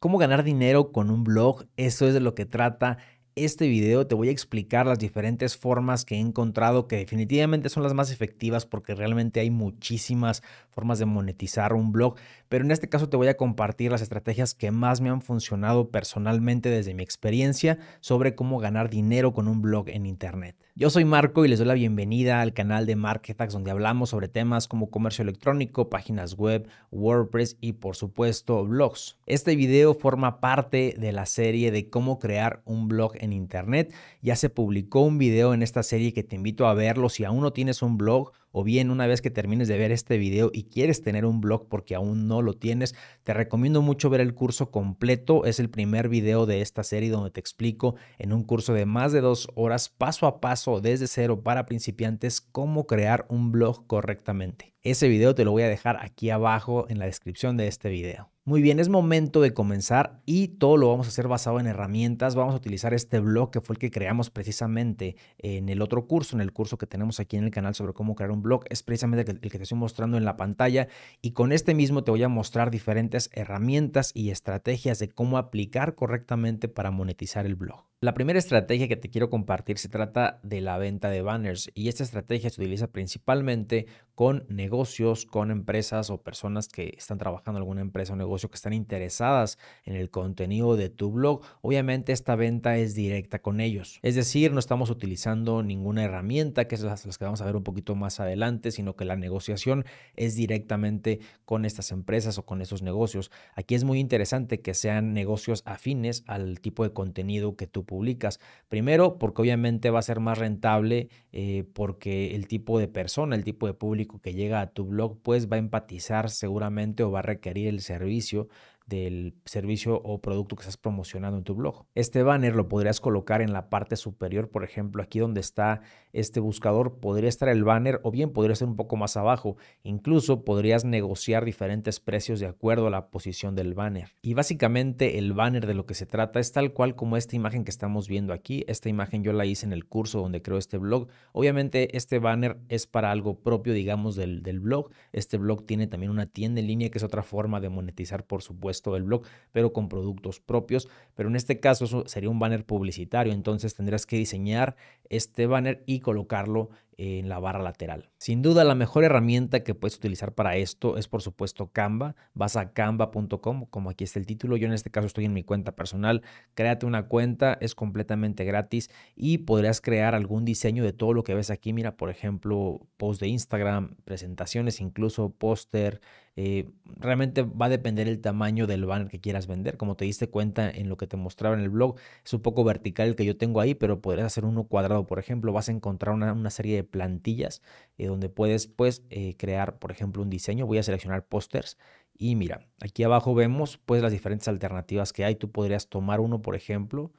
cómo ganar dinero con un blog. Eso es de lo que trata este video. Te voy a explicar las diferentes formas que he encontrado que definitivamente son las más efectivas porque realmente hay muchísimas formas de monetizar un blog. Pero en este caso te voy a compartir las estrategias que más me han funcionado personalmente desde mi experiencia sobre cómo ganar dinero con un blog en Internet. Yo soy Marco y les doy la bienvenida al canal de MarketAx donde hablamos sobre temas como comercio electrónico, páginas web, WordPress y por supuesto blogs. Este video forma parte de la serie de cómo crear un blog en internet. Ya se publicó un video en esta serie que te invito a verlo si aún no tienes un blog o bien una vez que termines de ver este video y quieres tener un blog porque aún no lo tienes, te recomiendo mucho ver el curso completo. Es el primer video de esta serie donde te explico en un curso de más de dos horas, paso a paso, desde cero para principiantes, cómo crear un blog correctamente. Ese video te lo voy a dejar aquí abajo en la descripción de este video. Muy bien, es momento de comenzar y todo lo vamos a hacer basado en herramientas. Vamos a utilizar este blog que fue el que creamos precisamente en el otro curso, en el curso que tenemos aquí en el canal sobre cómo crear un blog. Es precisamente el que te estoy mostrando en la pantalla y con este mismo te voy a mostrar diferentes herramientas y estrategias de cómo aplicar correctamente para monetizar el blog. La primera estrategia que te quiero compartir se trata de la venta de banners y esta estrategia se utiliza principalmente con negocios, con empresas o personas que están trabajando en alguna empresa o negocio que están interesadas en el contenido de tu blog. Obviamente esta venta es directa con ellos, es decir, no estamos utilizando ninguna herramienta que es las, que vamos a ver un poquito más adelante, sino que la negociación es directamente con estas empresas o con esos negocios. Aquí es muy interesante que sean negocios afines al tipo de contenido que tú publicas. Primero, porque obviamente va a ser más rentable eh, porque el tipo de persona, el tipo de público que llega a tu blog, pues va a empatizar seguramente o va a requerir el servicio del servicio o producto que estás promocionando en tu blog. Este banner lo podrías colocar en la parte superior, por ejemplo, aquí donde está este buscador, podría estar el banner o bien podría ser un poco más abajo. Incluso podrías negociar diferentes precios de acuerdo a la posición del banner. Y básicamente el banner de lo que se trata es tal cual como esta imagen que estamos viendo aquí. Esta imagen yo la hice en el curso donde creo este blog. Obviamente este banner es para algo propio, digamos, del, del blog. Este blog tiene también una tienda en línea que es otra forma de monetizar, por supuesto todo del blog, pero con productos propios. Pero en este caso eso sería un banner publicitario, entonces tendrías que diseñar este banner y colocarlo en la barra lateral. Sin duda, la mejor herramienta que puedes utilizar para esto es, por supuesto, Canva. Vas a canva.com, como aquí está el título. Yo en este caso estoy en mi cuenta personal. Créate una cuenta, es completamente gratis y podrías crear algún diseño de todo lo que ves aquí. Mira, por ejemplo, post de Instagram, presentaciones, incluso póster. Eh, realmente va a depender el tamaño del banner que quieras vender. Como te diste cuenta en lo que te mostraba en el blog, es un poco vertical el que yo tengo ahí, pero podrías hacer uno cuadrado, por ejemplo. Vas a encontrar una serie de plantillas eh, donde puedes pues eh, crear, por ejemplo, un diseño. Voy a seleccionar pósters y mira, aquí abajo vemos pues las diferentes alternativas que hay. Tú podrías tomar uno, por ejemplo,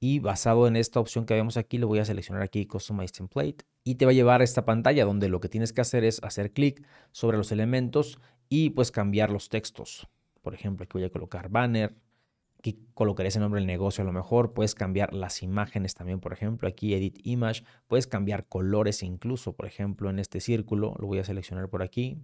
y basado en esta opción que vemos aquí, lo voy a seleccionar aquí Customize Template y te va a llevar a esta pantalla donde lo que tienes que hacer es hacer clic sobre los elementos y pues cambiar los textos. Por ejemplo, aquí voy a colocar banner, Aquí colocaré ese nombre del negocio a lo mejor. Puedes cambiar las imágenes también, por ejemplo. Aquí Edit Image. Puedes cambiar colores incluso, por ejemplo, en este círculo. Lo voy a seleccionar por aquí.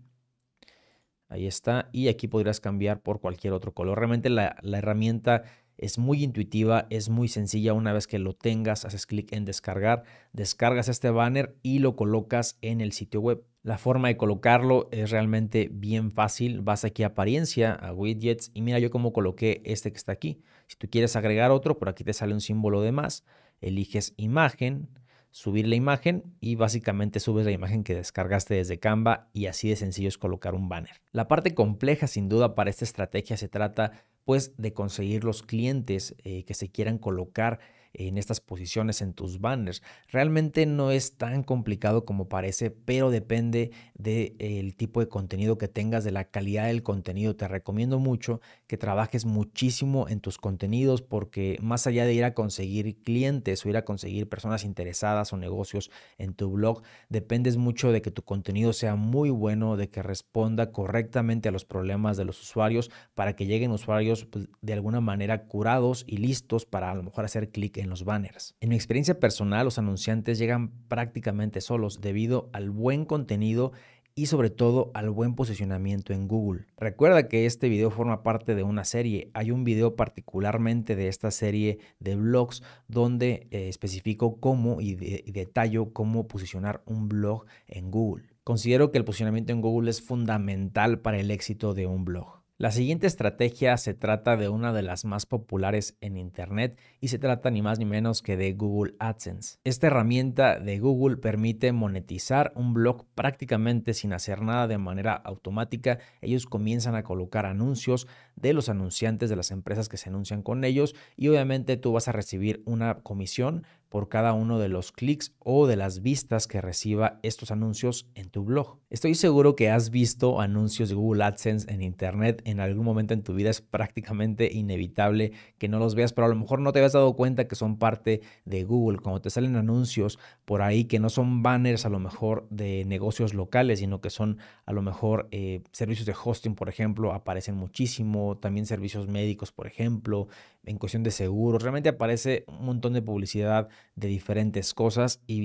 Ahí está. Y aquí podrías cambiar por cualquier otro color. Realmente la, la herramienta es muy intuitiva, es muy sencilla. Una vez que lo tengas, haces clic en descargar, descargas este banner y lo colocas en el sitio web. La forma de colocarlo es realmente bien fácil. Vas aquí a apariencia, a widgets y mira yo cómo coloqué este que está aquí. Si tú quieres agregar otro, por aquí te sale un símbolo de más. Eliges imagen, subir la imagen y básicamente subes la imagen que descargaste desde Canva y así de sencillo es colocar un banner. La parte compleja sin duda para esta estrategia se trata pues de conseguir los clientes eh, que se quieran colocar en estas posiciones en tus banners. Realmente no es tan complicado como parece, pero depende del eh, tipo de contenido que tengas, de la calidad del contenido. Te recomiendo mucho que trabajes muchísimo en tus contenidos porque más allá de ir a conseguir clientes o ir a conseguir personas interesadas o negocios en tu blog, dependes mucho de que tu contenido sea muy bueno, de que responda correctamente a los problemas de los usuarios para que lleguen usuarios pues, de alguna manera curados y listos para a lo mejor hacer clic en los banners. En mi experiencia personal, los anunciantes llegan prácticamente solos debido al buen contenido y sobre todo al buen posicionamiento en Google. Recuerda que este video forma parte de una serie. Hay un video particularmente de esta serie de blogs donde eh, especifico cómo y, y detallo cómo posicionar un blog en Google. Considero que el posicionamiento en Google es fundamental para el éxito de un blog. La siguiente estrategia se trata de una de las más populares en Internet y se trata ni más ni menos que de Google AdSense. Esta herramienta de Google permite monetizar un blog prácticamente sin hacer nada de manera automática. Ellos comienzan a colocar anuncios de los anunciantes, de las empresas que se anuncian con ellos y obviamente tú vas a recibir una comisión por cada uno de los clics o de las vistas que reciba estos anuncios en tu blog. Estoy seguro que has visto anuncios de Google AdSense en Internet en algún momento en tu vida. Es prácticamente inevitable que no los veas, pero a lo mejor no te habías dado cuenta que son parte de Google. Cuando te salen anuncios por ahí que no son banners a lo mejor de negocios locales, sino que son a lo mejor eh, servicios de hosting, por ejemplo, aparecen muchísimo también servicios médicos, por ejemplo, en cuestión de seguros. Realmente aparece un montón de publicidad de diferentes cosas y,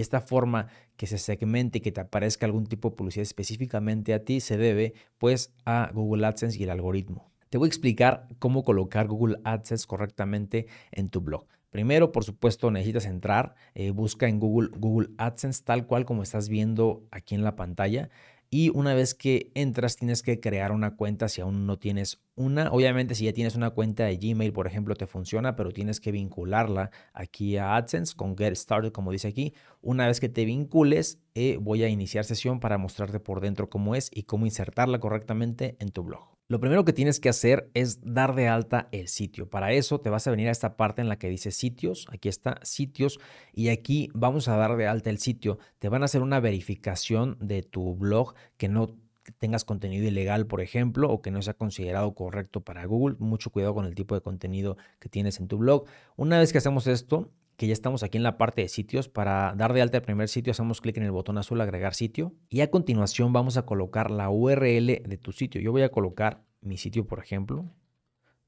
esta forma que se segmente y que te aparezca algún tipo de publicidad específicamente a ti se debe pues a Google AdSense y el algoritmo. Te voy a explicar cómo colocar Google AdSense correctamente en tu blog. Primero, por supuesto, necesitas entrar, eh, busca en Google Google AdSense tal cual como estás viendo aquí en la pantalla y una vez que entras tienes que crear una cuenta si aún no tienes una. Obviamente si ya tienes una cuenta de Gmail, por ejemplo, te funciona, pero tienes que vincularla aquí a AdSense con Get Started, como dice aquí. Una vez que te vincules, eh, voy a iniciar sesión para mostrarte por dentro cómo es y cómo insertarla correctamente en tu blog lo primero que tienes que hacer es dar de alta el sitio. Para eso te vas a venir a esta parte en la que dice sitios. Aquí está sitios y aquí vamos a dar de alta el sitio. Te van a hacer una verificación de tu blog que no tengas contenido ilegal, por ejemplo, o que no sea considerado correcto para Google. Mucho cuidado con el tipo de contenido que tienes en tu blog. Una vez que hacemos esto, que ya estamos aquí en la parte de sitios. Para dar de alta el primer sitio hacemos clic en el botón azul agregar sitio y a continuación vamos a colocar la URL de tu sitio. Yo voy a colocar mi sitio, por ejemplo.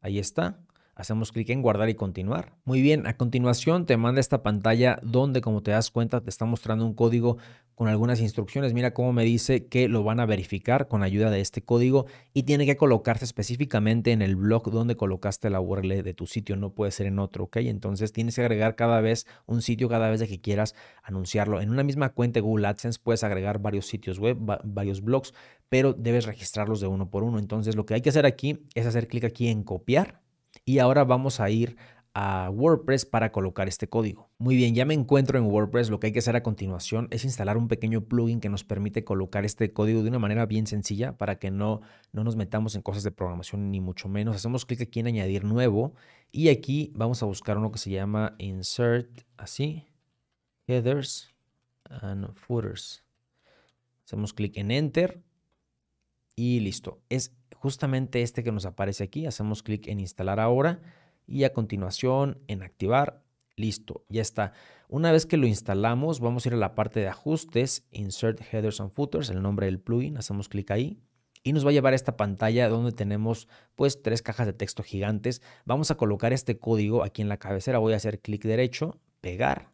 Ahí está. Hacemos clic en guardar y continuar. Muy bien, a continuación te manda esta pantalla donde como te das cuenta te está mostrando un código con algunas instrucciones. Mira cómo me dice que lo van a verificar con ayuda de este código y tiene que colocarse específicamente en el blog donde colocaste la URL de tu sitio, no puede ser en otro, ¿ok? Entonces tienes que agregar cada vez un sitio cada vez de que quieras anunciarlo. En una misma cuenta Google AdSense puedes agregar varios sitios web, varios blogs, pero debes registrarlos de uno por uno. Entonces lo que hay que hacer aquí es hacer clic aquí en copiar y ahora vamos a ir a WordPress para colocar este código. Muy bien, ya me encuentro en WordPress. Lo que hay que hacer a continuación es instalar un pequeño plugin que nos permite colocar este código de una manera bien sencilla para que no, no nos metamos en cosas de programación ni mucho menos. Hacemos clic aquí en añadir nuevo y aquí vamos a buscar uno que se llama insert así, headers and footers. Hacemos clic en enter y listo. Es justamente este que nos aparece aquí. Hacemos clic en instalar ahora y a continuación en activar. Listo, ya está. Una vez que lo instalamos, vamos a ir a la parte de ajustes, Insert Headers and Footers, el nombre del plugin, hacemos clic ahí y nos va a llevar a esta pantalla donde tenemos pues tres cajas de texto gigantes. Vamos a colocar este código aquí en la cabecera, voy a hacer clic derecho, pegar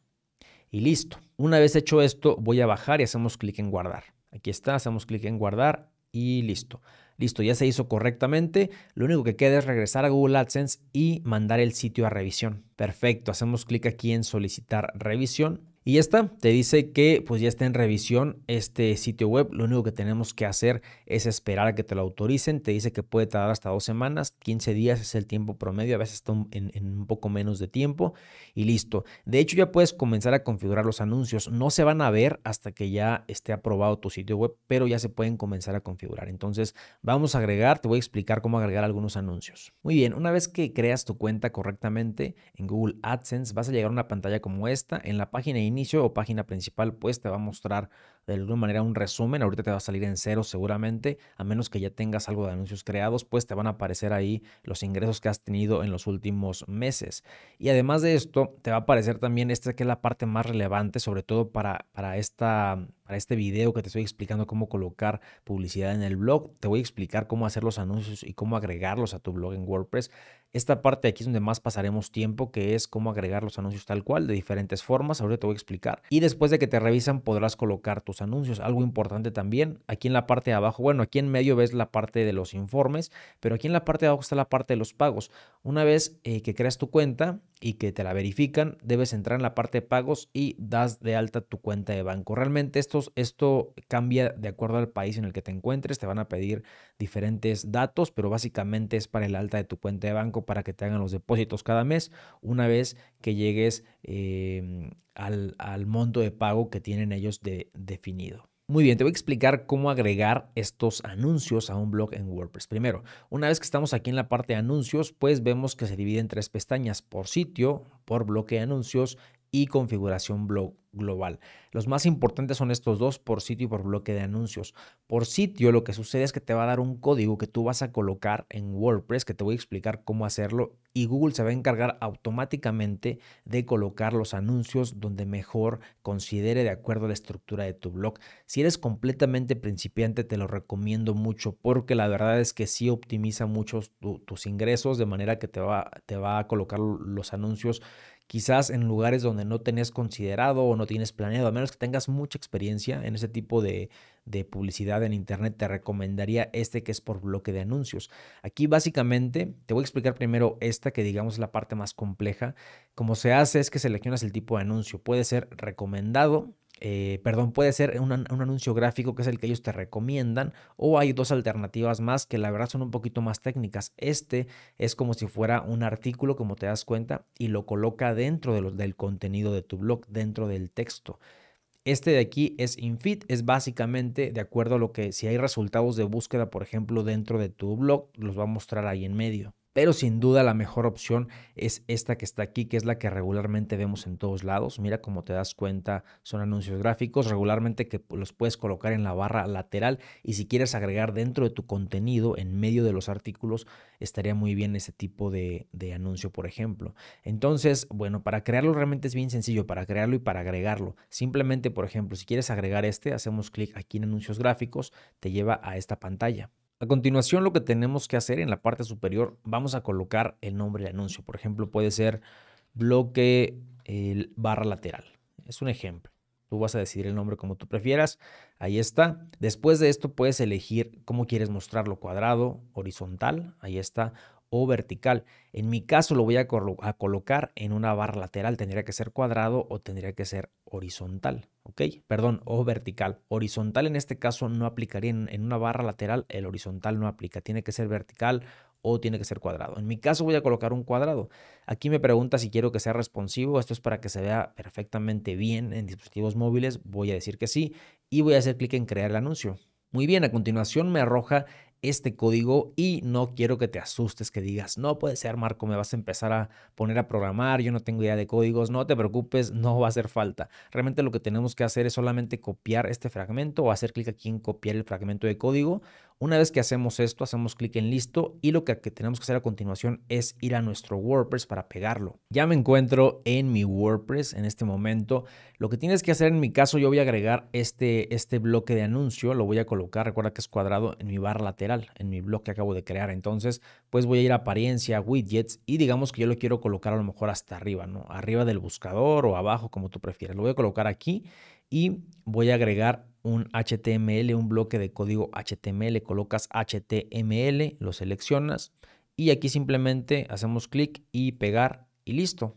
y listo. Una vez hecho esto, voy a bajar y hacemos clic en guardar. Aquí está, hacemos clic en guardar y listo. Listo, ya se hizo correctamente. Lo único que queda es regresar a Google AdSense y mandar el sitio a revisión. Perfecto, hacemos clic aquí en solicitar revisión. Y esta te dice que pues ya está en revisión este sitio web, lo único que tenemos que hacer es esperar a que te lo autoricen, te dice que puede tardar hasta dos semanas, 15 días es el tiempo promedio, a veces está en, en, un poco menos de tiempo y listo. De hecho ya puedes comenzar a configurar los anuncios, no se van a ver hasta que ya esté aprobado tu sitio web, pero ya se pueden comenzar a configurar. Entonces vamos a agregar, te voy a explicar cómo agregar algunos anuncios. Muy bien, una vez que creas tu cuenta correctamente en Google AdSense, vas a llegar a una pantalla como esta, en la página inicio o página principal, pues te va a mostrar de alguna manera un resumen. Ahorita te va a salir en cero seguramente, a menos que ya tengas algo de anuncios creados, pues te van a aparecer ahí los ingresos que has tenido en los últimos meses. Y además de esto, te va a aparecer también esta que es la parte más relevante, sobre todo para, para esta para este video que te estoy explicando cómo colocar publicidad en el blog, te voy a explicar cómo hacer los anuncios y cómo agregarlos a tu blog en WordPress. Esta parte aquí es donde más pasaremos tiempo, que es cómo agregar los anuncios tal cual, de diferentes formas. ahorita te voy a explicar. Y después de que te revisan, podrás colocar tus anuncios. Algo importante también, aquí en la parte de abajo, bueno, aquí en medio ves la parte de los informes, pero aquí en la parte de abajo está la parte de los pagos. Una vez eh, que creas tu cuenta y que te la verifican, debes entrar en la parte de pagos y das de alta tu cuenta de banco. Realmente esto, esto cambia de acuerdo al país en el que te encuentres, te van a pedir diferentes datos, pero básicamente es para el alta de tu cuenta de banco para que te hagan los depósitos cada mes. Una vez que llegues... Eh, al, monto de pago que tienen ellos de, definido. Muy bien, te voy a explicar cómo agregar estos anuncios a un blog en WordPress. Primero, una vez que estamos aquí en la parte de anuncios, pues vemos que se divide en tres pestañas, por sitio, por bloque de anuncios y configuración global. Los más importantes son estos dos por sitio y por bloque de anuncios. Por sitio lo que sucede es que te va a dar un código que tú vas a colocar en WordPress, que te voy a explicar cómo hacerlo, y Google se va a encargar automáticamente de colocar los anuncios donde mejor considere de acuerdo a la estructura de tu blog. Si eres completamente principiante te lo recomiendo mucho porque la verdad es que sí optimiza mucho tus ingresos de manera que te va, te va a colocar los anuncios quizás en lugares donde no tenés considerado o no tienes planeado, a menos que tengas mucha experiencia en ese tipo de, de publicidad en Internet, te recomendaría este que es por bloque de anuncios. Aquí básicamente te voy a explicar primero esta que digamos es la parte más compleja. Como se hace es que seleccionas el tipo de anuncio. Puede ser recomendado, eh, perdón, puede ser un, anuncio gráfico que es el que ellos te recomiendan o hay dos alternativas más que la verdad son un poquito más técnicas. Este es como si fuera un artículo, como te das cuenta, y lo coloca dentro del contenido de tu blog, dentro del texto. Este de aquí es infit, es básicamente de acuerdo a lo que si hay resultados de búsqueda, por ejemplo, dentro de tu blog, los va a mostrar ahí en medio pero sin duda la mejor opción es esta que está aquí, que es la que regularmente vemos en todos lados. Mira como te das cuenta, son anuncios gráficos, regularmente que los puedes colocar en la barra lateral y si quieres agregar dentro de tu contenido, en medio de los artículos, estaría muy bien ese tipo de anuncio, por ejemplo. Entonces, bueno, para crearlo realmente es bien sencillo, para crearlo y para agregarlo. Simplemente, por ejemplo, si quieres agregar este, hacemos clic aquí en anuncios gráficos, te lleva a esta pantalla. A continuación, lo que tenemos que hacer en la parte superior, vamos a colocar el nombre de anuncio. Por ejemplo, puede ser bloque barra lateral. Es un ejemplo. Tú vas a decidir el nombre como tú prefieras. Ahí está. Después de esto puedes elegir cómo quieres mostrarlo, cuadrado, horizontal. Ahí está o vertical. En mi caso lo voy a, colocar en una barra lateral, tendría que ser cuadrado o tendría que ser horizontal, ¿ok? Perdón, o vertical. Horizontal en este caso no aplicaría en, en, una barra lateral, el horizontal no aplica, tiene que ser vertical o tiene que ser cuadrado. En mi caso voy a colocar un cuadrado. Aquí me pregunta si quiero que sea responsivo, esto es para que se vea perfectamente bien en dispositivos móviles, voy a decir que sí y voy a hacer clic en crear el anuncio. Muy bien, a continuación me arroja este código y no quiero que te asustes, que digas, no puede ser, Marco, me vas a empezar a poner a programar, yo no tengo idea de códigos, no te preocupes, no va a hacer falta. Realmente lo que tenemos que hacer es solamente copiar este fragmento o hacer clic aquí en copiar el fragmento de código. Una vez que hacemos esto, hacemos clic en listo y lo que, tenemos que hacer a continuación es ir a nuestro WordPress para pegarlo. Ya me encuentro en mi WordPress en este momento. Lo que tienes que hacer en mi caso, yo voy a agregar este, este bloque de anuncio, lo voy a colocar, recuerda que es cuadrado en mi barra lateral en mi blog que acabo de crear. Entonces, pues voy a ir a apariencia, widgets y digamos que yo lo quiero colocar a lo mejor hasta arriba, ¿no? Arriba del buscador o abajo, como tú prefieras, Lo voy a colocar aquí y voy a agregar un HTML, un bloque de código HTML. Colocas HTML, lo seleccionas y aquí simplemente hacemos clic y pegar y listo.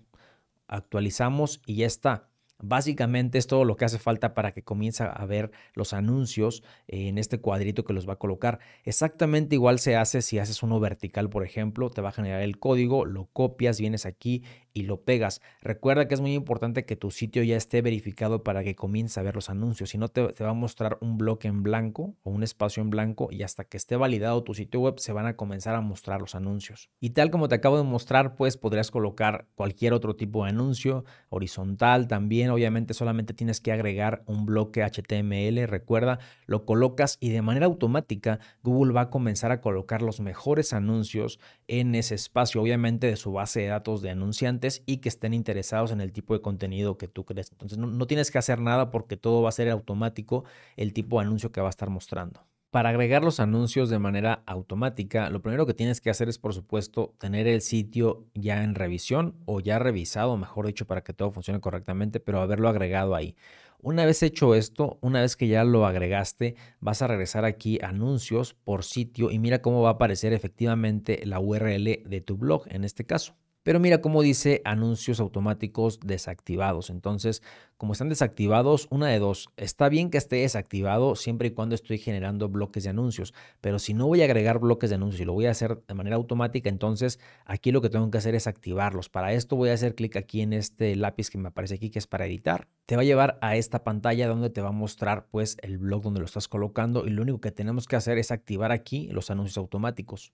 Actualizamos y ya está. Básicamente es todo lo que hace falta para que comience a ver los anuncios en este cuadrito que los va a colocar. Exactamente igual se hace si haces uno vertical, por ejemplo, te va a generar el código, lo copias, vienes aquí y lo pegas. Recuerda que es muy importante que tu sitio ya esté verificado para que comience a ver los anuncios. Si no, te, te va a mostrar un bloque en blanco o un espacio en blanco y hasta que esté validado tu sitio web se van a comenzar a mostrar los anuncios. Y tal como te acabo de mostrar, pues podrías colocar cualquier otro tipo de anuncio, horizontal también. Obviamente solamente tienes que agregar un bloque HTML. Recuerda, lo colocas y de manera automática Google va a comenzar a colocar los mejores anuncios en ese espacio, obviamente de su base de datos de anunciantes y que estén interesados en el tipo de contenido que tú crees. Entonces no, no tienes que hacer nada porque todo va a ser automático el tipo de anuncio que va a estar mostrando. Para agregar los anuncios de manera automática, lo primero que tienes que hacer es, por supuesto, tener el sitio ya en revisión o ya revisado, mejor dicho, para que todo funcione correctamente, pero haberlo agregado ahí. Una vez hecho esto, una vez que ya lo agregaste, vas a regresar aquí a anuncios por sitio y mira cómo va a aparecer efectivamente la URL de tu blog en este caso. Pero mira cómo dice anuncios automáticos desactivados. Entonces, como están desactivados, una de dos. Está bien que esté desactivado siempre y cuando estoy generando bloques de anuncios. Pero si no voy a agregar bloques de anuncios y lo voy a hacer de manera automática, entonces aquí lo que tengo que hacer es activarlos. Para esto voy a hacer clic aquí en este lápiz que me aparece aquí, que es para editar. Te va a llevar a esta pantalla donde te va a mostrar pues el blog donde lo estás colocando y lo único que tenemos que hacer es activar aquí los anuncios automáticos.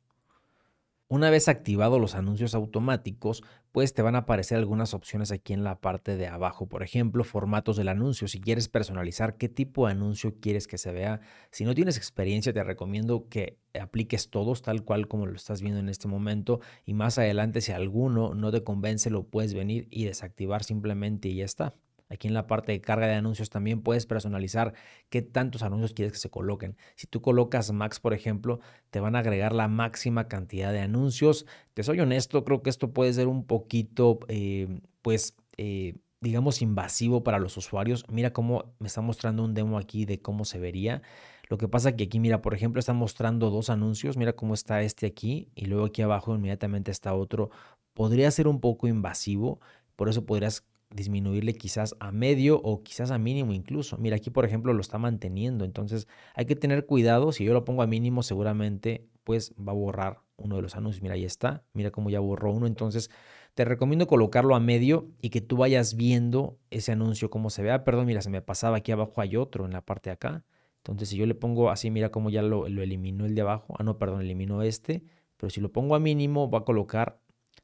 Una vez activados los anuncios automáticos, pues te van a aparecer algunas opciones aquí en la parte de abajo. Por ejemplo, formatos del anuncio. Si quieres personalizar qué tipo de anuncio quieres que se vea. Si no tienes experiencia, te recomiendo que apliques todos tal cual como lo estás viendo en este momento. Y más adelante, si alguno no te convence, lo puedes venir y desactivar simplemente y ya está. Aquí en la parte de carga de anuncios también puedes personalizar qué tantos anuncios quieres que se coloquen. Si tú colocas max, por ejemplo, te van a agregar la máxima cantidad de anuncios. Te soy honesto, creo que esto puede ser un poquito, eh, pues... Eh, digamos, invasivo para los usuarios. Mira cómo me está mostrando un demo aquí de cómo se vería. Lo que pasa que aquí, mira, por ejemplo, está mostrando dos anuncios. Mira cómo está este aquí y luego aquí abajo inmediatamente está otro. Podría ser un poco invasivo, por eso podrías disminuirle quizás a medio o quizás a mínimo incluso. Mira, aquí por ejemplo lo está manteniendo, entonces hay que tener cuidado, si yo lo pongo a mínimo seguramente pues va a borrar uno de los anuncios. Mira, ahí está, mira cómo ya borró uno, entonces te recomiendo colocarlo a medio y que tú vayas viendo ese anuncio cómo se vea. Ah, perdón, mira, se me pasaba aquí abajo hay otro en la parte de acá. Entonces, si yo le pongo así, mira cómo ya lo, lo eliminó el de abajo. Ah, no, perdón, eliminó este. Pero si lo pongo a mínimo, va a colocar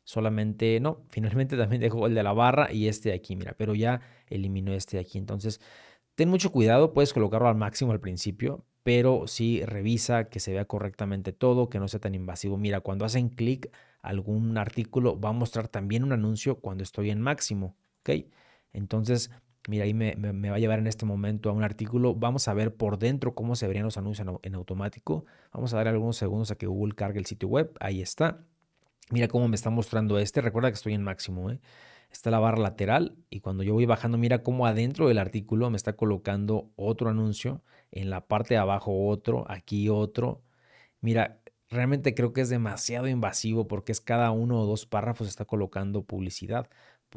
solamente, no, finalmente también dejó el de la barra y este de aquí, mira, pero ya eliminó este de aquí. Entonces, ten mucho cuidado, puedes colocarlo al máximo al principio, pero sí revisa que se vea correctamente todo, que no sea tan invasivo. Mira, cuando hacen clic algún artículo, va a mostrar también un anuncio cuando estoy en máximo, ¿ok? Entonces, mira, ahí me, va a llevar en este momento a un artículo. Vamos a ver por dentro cómo se verían los anuncios en, en automático. Vamos a dar algunos segundos a que Google cargue el sitio web. Ahí está. Mira cómo me está mostrando este. Recuerda que estoy en máximo. ¿eh? Está la barra lateral y cuando yo voy bajando, mira cómo adentro del artículo me está colocando otro anuncio. En la parte de abajo otro, aquí otro. Mira, realmente creo que es demasiado invasivo porque es cada uno o dos párrafos está colocando publicidad.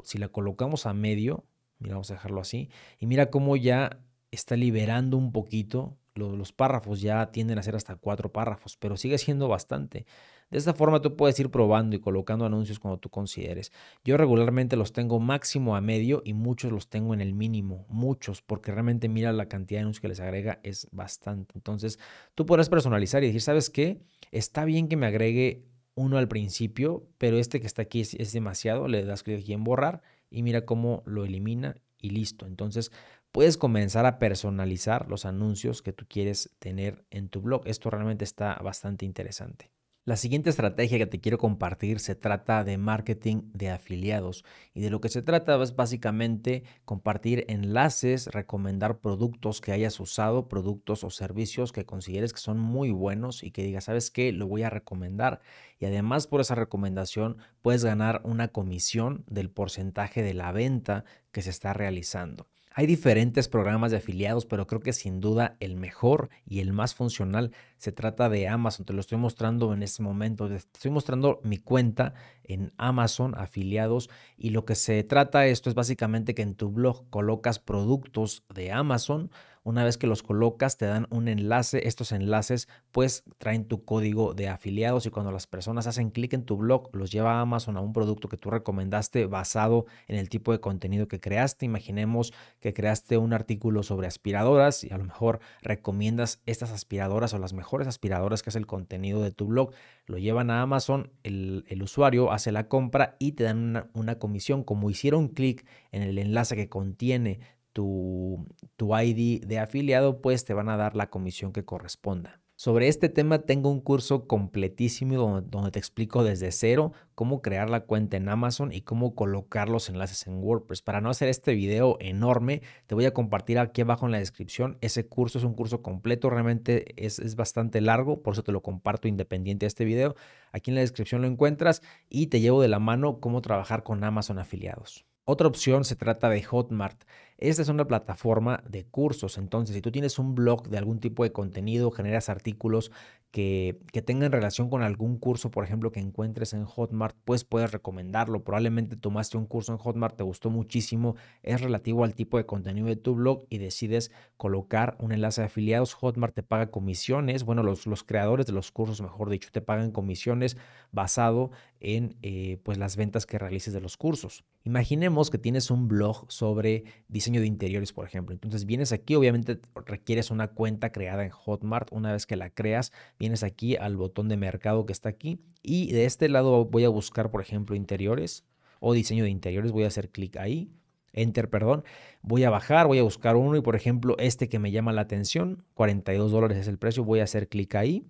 Si la colocamos a medio, mira, vamos a dejarlo así. Y mira cómo ya está liberando un poquito. los párrafos ya tienden a ser hasta cuatro párrafos, pero sigue siendo bastante. De esta forma tú puedes ir probando y colocando anuncios cuando tú consideres. Yo regularmente los tengo máximo a medio y muchos los tengo en el mínimo, muchos, porque realmente mira la cantidad de anuncios que les agrega es bastante. Entonces tú podrás personalizar y decir, ¿sabes qué? Está bien que me agregue uno al principio, pero este que está aquí es, es demasiado, le das clic aquí en borrar y mira cómo lo elimina y listo. Entonces puedes comenzar a personalizar los anuncios que tú quieres tener en tu blog. Esto realmente está bastante interesante. La siguiente estrategia que te quiero compartir se trata de marketing de afiliados y de lo que se trata es básicamente compartir enlaces, recomendar productos que hayas usado, productos o servicios que consideres que son muy buenos y que digas, ¿sabes qué? Lo voy a recomendar. Y además por esa recomendación puedes ganar una comisión del porcentaje de la venta que se está realizando. Hay diferentes programas de afiliados, pero creo que sin duda el mejor y el más funcional se trata de Amazon, te lo estoy mostrando en este momento. estoy mostrando mi cuenta en Amazon, afiliados, y lo que se trata esto es básicamente que en tu blog colocas productos de Amazon. Una vez que los colocas, te dan un enlace. Estos enlaces pues traen tu código de afiliados y cuando las personas hacen clic en tu blog, los lleva a Amazon a un producto que tú recomendaste basado en el tipo de contenido que creaste. Imaginemos que creaste un artículo sobre aspiradoras y a lo mejor recomiendas estas aspiradoras o las mejores mejores aspiradoras, que es el contenido de tu blog. Lo llevan a Amazon, el, usuario hace la compra y te dan una, una comisión. Como hicieron clic en el enlace que contiene tu, tu ID de afiliado, pues te van a dar la comisión que corresponda. Sobre este tema tengo un curso completísimo donde, te explico desde cero cómo crear la cuenta en Amazon y cómo colocar los enlaces en WordPress. Para no hacer este video enorme, te voy a compartir aquí abajo en la descripción. Ese curso es un curso completo, realmente es, es bastante largo, por eso te lo comparto independiente de este video. Aquí en la descripción lo encuentras y te llevo de la mano cómo trabajar con Amazon afiliados. Otra opción se trata de Hotmart. Esta es una plataforma de cursos. Entonces, si tú tienes un blog de algún tipo de contenido, generas artículos que, tenga tengan relación con algún curso, por ejemplo, que encuentres en Hotmart, pues puedes recomendarlo. Probablemente tomaste un curso en Hotmart, te gustó muchísimo, es relativo al tipo de contenido de tu blog y decides colocar un enlace de afiliados. Hotmart te paga comisiones, bueno, los, los creadores de los cursos, mejor dicho, te pagan comisiones basado en eh, pues las ventas que realices de los cursos. Imaginemos que tienes un blog sobre diseño de interiores, por ejemplo. Entonces vienes aquí, obviamente requieres una cuenta creada en Hotmart. Una vez que la creas, Vienes aquí al botón de mercado que está aquí y de este lado voy a buscar, por ejemplo, interiores o diseño de interiores. Voy a hacer clic ahí, enter, perdón. Voy a bajar, voy a buscar uno y, por ejemplo, este que me llama la atención, 42 dólares es el precio. Voy a hacer clic ahí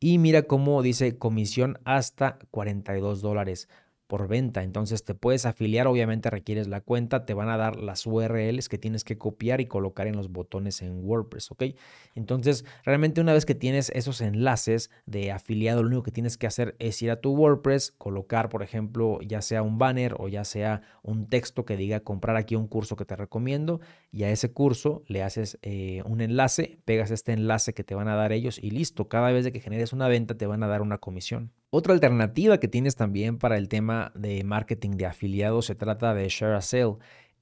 y mira cómo dice comisión hasta 42 dólares por venta. Entonces te puedes afiliar, obviamente requieres la cuenta, te van a dar las URLs que tienes que copiar y colocar en los botones en WordPress, ¿ok? Entonces, realmente una vez que tienes esos enlaces de afiliado, lo único que tienes que hacer es ir a tu WordPress, colocar, por ejemplo, ya sea un banner o ya sea un texto que diga comprar aquí un curso que te recomiendo y a ese curso le haces eh, un enlace, pegas este enlace que te van a dar ellos y listo, cada vez de que generes una venta te van a dar una comisión. Otra alternativa que tienes también para el tema de marketing de afiliados se trata de Share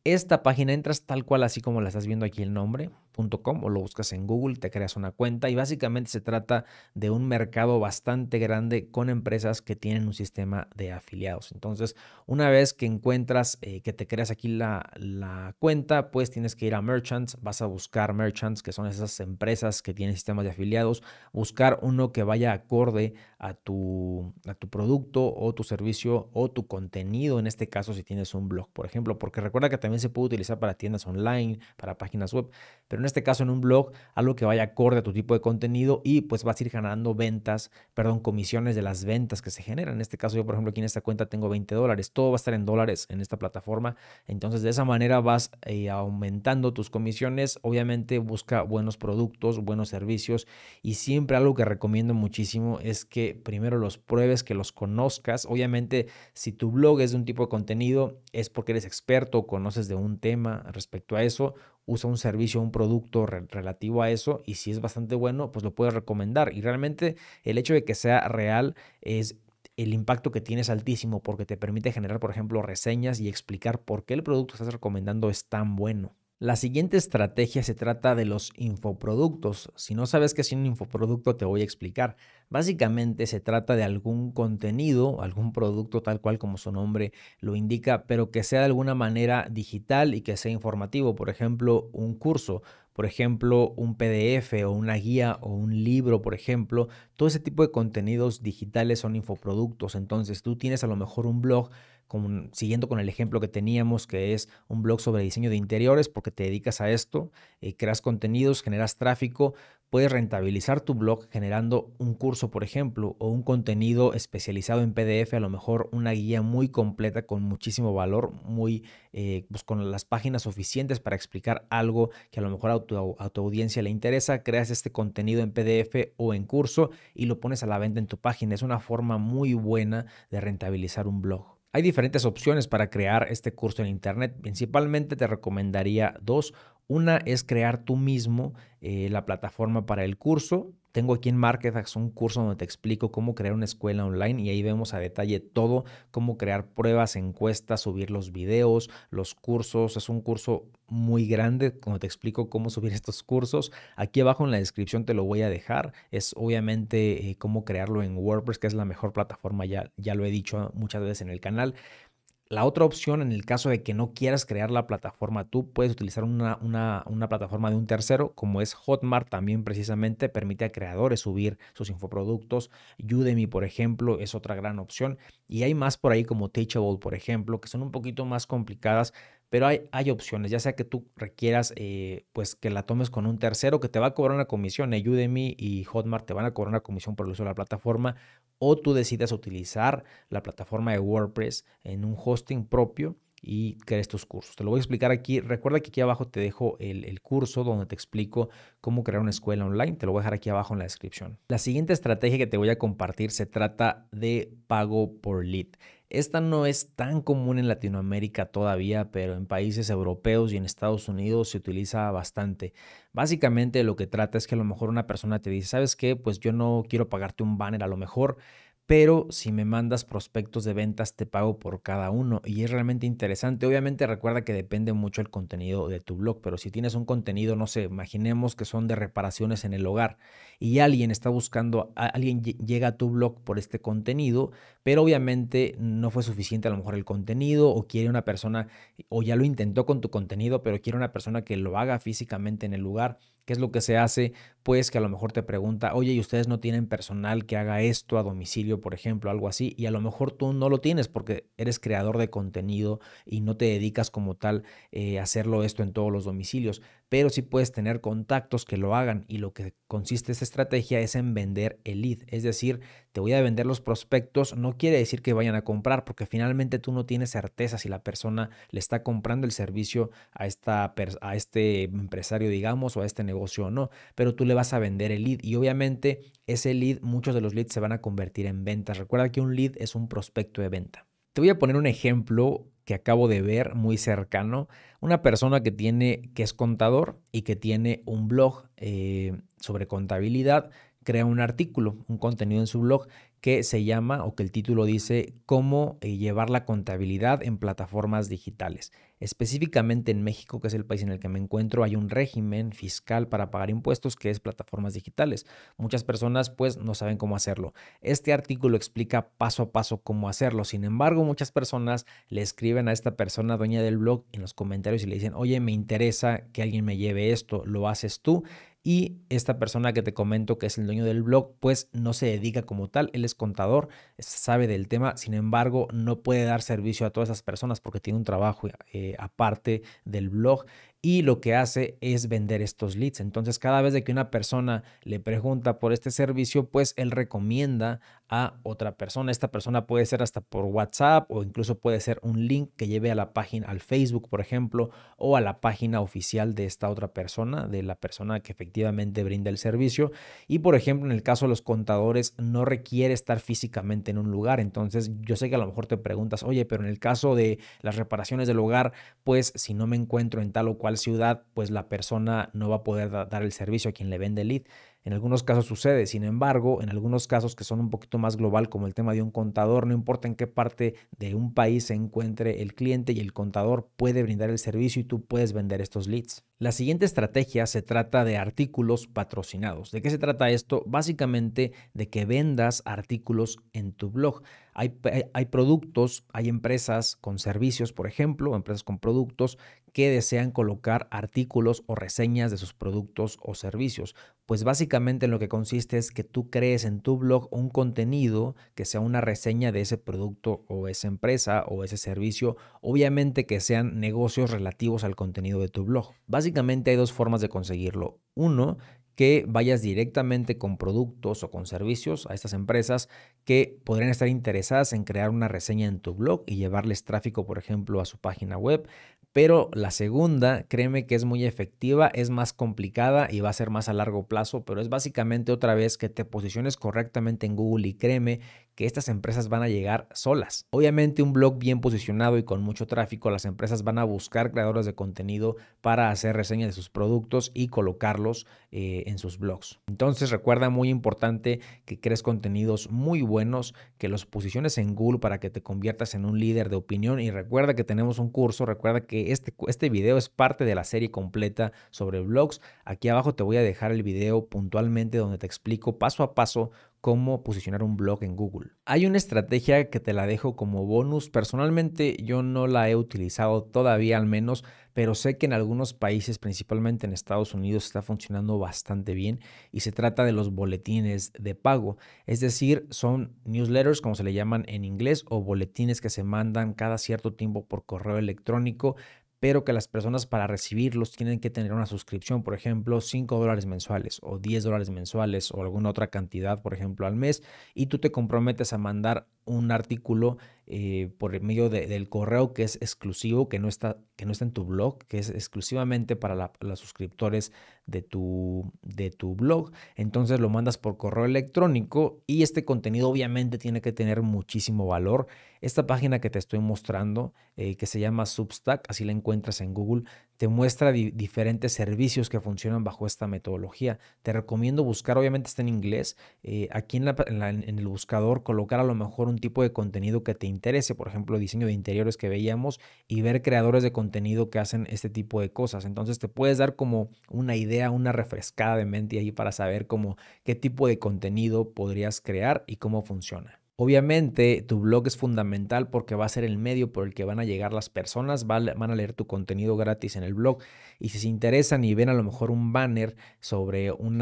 Esta página entras tal cual así como la estás viendo aquí el nombre o lo buscas en Google, te creas una cuenta y básicamente se trata de un mercado bastante grande con empresas que tienen un sistema de afiliados. Entonces, una vez que encuentras eh, que te creas aquí la, cuenta, pues tienes que ir a Merchants, vas a buscar Merchants, que son esas empresas que tienen sistemas de afiliados, buscar uno que vaya acorde a tu, a tu producto o tu servicio o tu contenido, en este caso si tienes un blog, por ejemplo, porque recuerda que también se puede utilizar para tiendas online, para páginas web, pero en este caso en un blog, algo que vaya acorde a tu tipo de contenido y pues vas a ir ganando ventas, perdón, comisiones de las ventas que se generan. En este caso yo, por ejemplo, aquí en esta cuenta tengo 20 dólares, todo va a estar en dólares en esta plataforma. Entonces de esa manera vas eh, aumentando tus comisiones. Obviamente busca buenos productos, buenos servicios y siempre algo que recomiendo muchísimo es que primero los pruebes, que los conozcas. Obviamente si tu blog es de un tipo de contenido es porque eres experto o conoces de un tema respecto a eso usa un servicio, un producto relativo a eso y si es bastante bueno, pues lo puedes recomendar. Y realmente el hecho de que sea real es el impacto que tiene es altísimo porque te permite generar, por ejemplo, reseñas y explicar por qué el producto que estás recomendando es tan bueno. La siguiente estrategia se trata de los infoproductos. Si no sabes qué es un infoproducto, te voy a explicar. Básicamente se trata de algún contenido, algún producto tal cual como su nombre lo indica, pero que sea de alguna manera digital y que sea informativo. Por ejemplo, un curso, por ejemplo, un PDF o una guía o un libro, por ejemplo. Todo ese tipo de contenidos digitales son infoproductos. Entonces tú tienes a lo mejor un blog siguiendo con el ejemplo que teníamos, que es un blog sobre diseño de interiores, porque te dedicas a esto, eh, creas contenidos, generas tráfico, puedes rentabilizar tu blog generando un curso, por ejemplo, o un contenido especializado en PDF, a lo mejor una guía muy completa con muchísimo valor, muy eh, pues con las páginas suficientes para explicar algo que a lo mejor a tu audiencia le interesa, creas este contenido en PDF o en curso y lo pones a la venta en tu página. Es una forma muy buena de rentabilizar un blog. Hay diferentes opciones para crear este curso en Internet. Principalmente te recomendaría dos. Una es crear tú mismo eh, la plataforma para el curso. Tengo aquí en Marketax un curso donde te explico cómo crear una escuela online y ahí vemos a detalle todo, cómo crear pruebas, encuestas, subir los videos, los cursos. Es un curso muy grande donde te explico cómo subir estos cursos. Aquí abajo en la descripción te lo voy a dejar. Es obviamente eh, cómo crearlo en WordPress, que es la mejor plataforma, ya, ya lo he dicho muchas veces en el canal. La otra opción, en el caso de que no quieras crear la plataforma, tú puedes utilizar una, una, plataforma de un tercero, como es Hotmart, también precisamente permite a creadores subir sus infoproductos. Udemy, por ejemplo, es otra gran opción. Y hay más por ahí como Teachable, por ejemplo, que son un poquito más complicadas, pero hay, hay opciones, ya sea que tú requieras eh, pues que la tomes con un tercero que te va a cobrar una comisión, Udemy y Hotmart te van a cobrar una comisión por el uso de la plataforma, o tú decidas utilizar la plataforma de WordPress en un hosting propio y crees tus cursos. Te lo voy a explicar aquí. Recuerda que aquí abajo te dejo el, curso donde te explico cómo crear una escuela online. Te lo voy a dejar aquí abajo en la descripción. La siguiente estrategia que te voy a compartir se trata de pago por lead. Esta no es tan común en Latinoamérica todavía, pero en países europeos y en Estados Unidos se utiliza bastante. Básicamente lo que trata es que a lo mejor una persona te dice, ¿sabes qué? Pues yo no quiero pagarte un banner a lo mejor, pero si me mandas prospectos de ventas te pago por cada uno y es realmente interesante. Obviamente recuerda que depende mucho el contenido de tu blog, pero si tienes un contenido, no sé, imaginemos que son de reparaciones en el hogar y alguien está buscando, alguien llega a tu blog por este contenido, pero obviamente no fue suficiente a lo mejor el contenido o quiere una persona o ya lo intentó con tu contenido, pero quiere una persona que lo haga físicamente en el lugar ¿Qué es lo que se hace? Pues que a lo mejor te pregunta, oye, ¿y ustedes no tienen personal que haga esto a domicilio, por ejemplo, algo así? Y a lo mejor tú no lo tienes porque eres creador de contenido y no te dedicas como tal eh, a hacerlo esto en todos los domicilios pero sí puedes tener contactos que lo hagan y lo que consiste esta estrategia es en vender el lead, es decir, te voy a vender los prospectos, no quiere decir que vayan a comprar porque finalmente tú no tienes certeza si la persona le está comprando el servicio a, esta, a este empresario, digamos, o a este negocio o no, pero tú le vas a vender el lead y obviamente ese lead, muchos de los leads se van a convertir en ventas. Recuerda que un lead es un prospecto de venta. Te voy a poner un ejemplo que acabo de ver muy cercano, una persona que tiene, que es contador y que tiene un blog eh, sobre contabilidad, crea un artículo, un contenido en su blog que se llama o que el título dice cómo eh, llevar la contabilidad en plataformas digitales. Específicamente en México, que es el país en el que me encuentro, hay un régimen fiscal para pagar impuestos que es plataformas digitales. Muchas personas pues no saben cómo hacerlo. Este artículo explica paso a paso cómo hacerlo. Sin embargo, muchas personas le escriben a esta persona dueña del blog en los comentarios y le dicen, oye, me interesa que alguien me lleve esto, ¿lo haces tú? Y esta persona que te comento que es el dueño del blog, pues no se dedica como tal, él es contador, sabe del tema, sin embargo no puede dar servicio a todas esas personas porque tiene un trabajo eh, aparte del blog y lo que hace es vender estos leads. Entonces cada vez de que una persona le pregunta por este servicio, pues él recomienda a otra persona. Esta persona puede ser hasta por WhatsApp o incluso puede ser un link que lleve a la página, al Facebook, por ejemplo, o a la página oficial de esta otra persona, de la persona que efectivamente brinda el servicio. Y por ejemplo, en el caso de los contadores, no requiere estar físicamente en un lugar. Entonces, yo sé que a lo mejor te preguntas, oye, pero en el caso de las reparaciones del hogar, pues si no me encuentro en tal o cual ciudad, pues la persona no va a poder dar el servicio a quien le vende el lead. En algunos casos sucede, sin embargo, en algunos casos que son un poquito más global, como el tema de un contador, no importa en qué parte de un país se encuentre el cliente y el contador puede brindar el servicio y tú puedes vender estos leads. La siguiente estrategia se trata de artículos patrocinados. ¿De qué se trata esto? Básicamente de que vendas artículos en tu blog. Hay, hay productos, hay empresas con servicios, por ejemplo, empresas con productos que desean colocar artículos o reseñas de sus productos o servicios. Pues básicamente en lo que consiste es que tú crees en tu blog un contenido que sea una reseña de ese producto o esa empresa o ese servicio, obviamente que sean negocios relativos al contenido de tu blog. Básicamente hay dos formas de conseguirlo. Uno, que vayas directamente con productos o con servicios a estas empresas que podrían estar interesadas en crear una reseña en tu blog y llevarles tráfico, por ejemplo, a su página web. Pero la segunda, créeme que es muy efectiva, es más complicada y va a ser más a largo plazo, pero es básicamente otra vez que te posiciones correctamente en Google y créeme que estas empresas van a llegar solas. Obviamente un blog bien posicionado y con mucho tráfico, las empresas van a buscar creadores de contenido para hacer reseñas de sus productos y colocarlos eh, en sus blogs. Entonces recuerda muy importante que crees contenidos muy buenos, que los posiciones en Google para que te conviertas en un líder de opinión y recuerda que tenemos un curso, recuerda que este, este video es parte de la serie completa sobre blogs. Aquí abajo te voy a dejar el video puntualmente donde te explico paso a paso cómo posicionar un blog en Google. Hay una estrategia que te la dejo como bonus. Personalmente yo no la he utilizado todavía al menos, pero sé que en algunos países, principalmente en Estados Unidos, está funcionando bastante bien y se trata de los boletines de pago. Es decir, son newsletters, como se le llaman en inglés, o boletines que se mandan cada cierto tiempo por correo electrónico, pero que las personas para recibirlos tienen que tener una suscripción, por ejemplo, 5 dólares mensuales o 10 dólares mensuales o alguna otra cantidad, por ejemplo, al mes, y tú te comprometes a mandar un artículo por eh, por medio del correo que es exclusivo, que no, está, que no está en tu blog, que es exclusivamente para los suscriptores de tu, de tu blog. Entonces lo mandas por correo electrónico y este contenido obviamente tiene que tener muchísimo valor. Esta página que te estoy mostrando, eh, que se llama Substack, así la encuentras en Google, te muestra diferentes servicios que funcionan bajo esta metodología. Te recomiendo buscar, obviamente está en inglés, eh, aquí en, el buscador colocar a lo mejor un tipo de contenido que te interese, por ejemplo, diseño de interiores que veíamos y ver creadores de contenido que hacen este tipo de cosas. Entonces te puedes dar como una idea, una refrescada de mente ahí para saber cómo qué tipo de contenido podrías crear y cómo funciona. Obviamente tu blog es fundamental porque va a ser el medio por el que van a llegar las personas, van a leer tu contenido gratis en el blog y si se interesan y ven a lo mejor un banner sobre un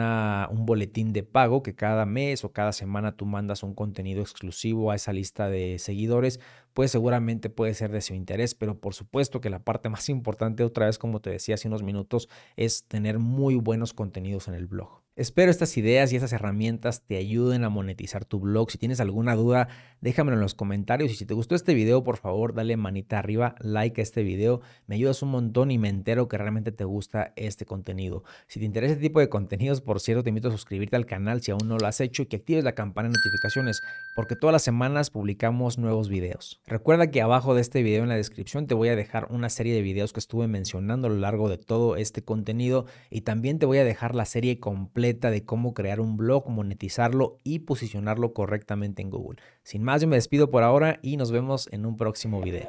boletín de pago que cada mes o cada semana tú mandas un contenido exclusivo a esa lista de seguidores, pues seguramente puede ser de su interés, pero por supuesto que la parte más importante otra vez, como te decía hace unos minutos, es tener muy buenos contenidos en el blog. Espero estas ideas y estas herramientas te ayuden a monetizar tu blog. Si tienes alguna duda, déjamelo en los comentarios. Y si te gustó este video, por favor, dale manita arriba, like a este video. Me ayudas un montón y me entero que realmente te gusta este contenido. Si te interesa este tipo de contenidos, por cierto, te invito a suscribirte al canal si aún no lo has hecho y que actives la campana de notificaciones, porque todas las semanas publicamos nuevos videos. Recuerda que abajo de este video en la descripción te voy a dejar una serie de videos que estuve mencionando a lo largo de todo este contenido y también te voy a dejar la serie completa de cómo crear un blog, monetizarlo y posicionarlo correctamente en Google. Sin más, yo me despido por ahora y nos vemos en un próximo video.